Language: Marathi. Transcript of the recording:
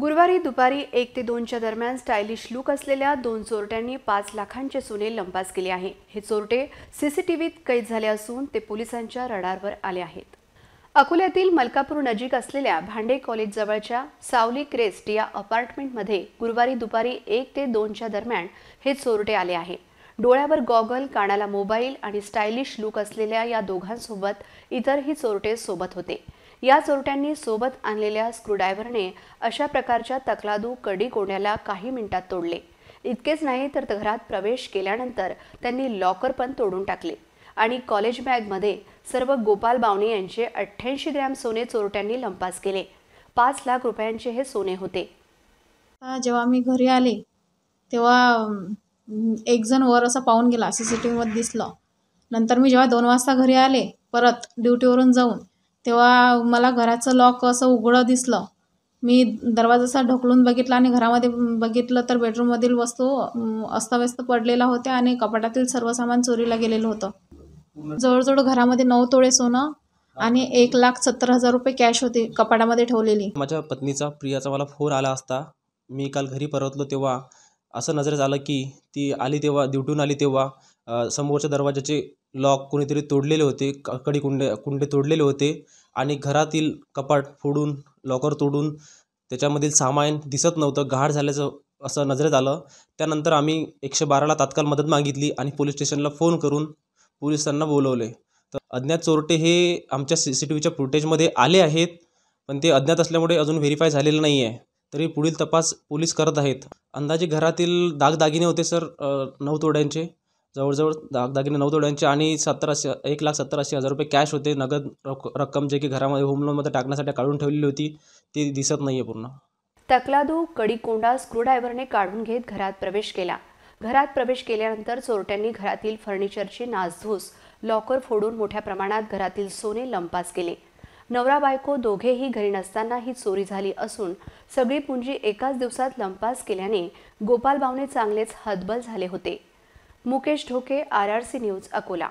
गुरुवारी दुपारी एक ते दोनच्या दरम्यान स्टायलिश लुक असलेल्या दोन चोरट्यांनी पाच लाखांचे सोने लंपास केले आहे हे चोरटे सीसीटीव्हीत कैद झाले असून ते पोलिसांच्या रडारवर आले आहेत अकोल्यातील मलकापूर नजीक असलेल्या भांडे कॉलेज जवळच्या सावली क्रेस्ट या अपार्टमेंटमध्ये गुरुवारी दुपारी एक ते दोनच्या दरम्यान हे चोरटे आले आहे डोळ्यावर गॉगल कानाला मोबाईल आणि स्टायलिश लुक असलेल्या या दोघांसोबत इतरही चोरटे सोबत होते या चोरट्यांनी सोबत आणलेल्या स्क्रूड्रायव्हरने अशा प्रकारच्या तकलादू कडी कोण्याला काही मिनिटात तोडले इतकेच नाही तर घरात प्रवेश केल्यानंतर त्यांनी लॉकर पण तोडून टाकले आणि कॉलेज बॅगमध्ये सर्व गोपाल बावणे यांचे अठ्ठ्याऐंशी ग्रॅम सोने चोरट्यांनी लंपास केले पाच लाख रुपयांचे हे सोने होते जेव्हा मी घरी आले तेव्हा एक जण वर असा पाहून गेला सी सी टी व्हीमध्ये दिसलं नंतर मी जेव्हा दोन वाजता घरी आले परत ड्युटीवरून जाऊन तेव्हा मला घराचं लॉक असं उघडं दिसलं मी दरवाजा ढकलून बघितला आणि घरामध्ये बघितलं तर बेडरूममधील वस्तू अस्ताव्यस्त पडलेल्या होत्या आणि कपाटातील सर्व सामान चोरीला गेलेलं होतं जवळजवळ घरामध्ये नऊ तोळे सोनं आणि एक लाख सत्तर हजार रुपये कॅश होते कपाटामध्ये ठेवलेली माझ्या पत्नीचा प्रियाचा मला फोन आला असता मी काल घरी परतलो तेव्हा असं नजरेत आलं की ती आली तेव्हा दिवटून आली तेव्हा समोरच्या दरवाजाचे लॉक कोणीतरी तोडलेले होते कडी कुंडे कुंडे तोडलेले होते आणि घरातील कपाट फोडून लॉकर तोडून त्याच्यामधील सामान दिसत नव्हतं गहाळ झाल्याचं असं नजरेत आलं त्यानंतर आम्ही एकशे बाराला तात्काळ मदत मागितली आणि पोलीस स्टेशनला फोन करून पोलिसांना बोलवले तर अज्ञात चोरटे हे आमच्या सी सी टी व्हीच्या फुटेजमध्ये आले आहेत पण ते अज्ञात असल्यामुळे अजून व्हेरीफाय झालेलं नाही आहे तरी पुढील तपास पोलीस करत आहेत अंदाजे घरातील दागदागिने होते सर नऊ तोड्यांचे जवळजवळ दागदागिने नऊ तोड्यांचे आणि सतराशे एक लाख सत्तराशे हजार रुपये कॅश होते नगद रक रक्कम जे की घरामध्ये होम लोनमध्ये टाकण्यासाठी काढून ठेवलेली होती ती दिसत नाहीये पूर्ण तकलादू कडीकोंडा स्क्रूड्रायव्हरने काढून घेत घरात प्रवेश केला घरात प्रवेश केल्यानंतर चोरट्यांनी घरातील फर्निचरची नासधूस लॉकर फोडून मोठ्या प्रमाणात घरातील सोने लंपास केले नवरा बायको दोघेही घरी नसताना ही चोरी झाली असून सगळी पुंजी एकाच दिवसात लंपास केल्याने गोपाल भावने चांगलेच हतबल झाले होते Mukesh Dhoke R R C news Akola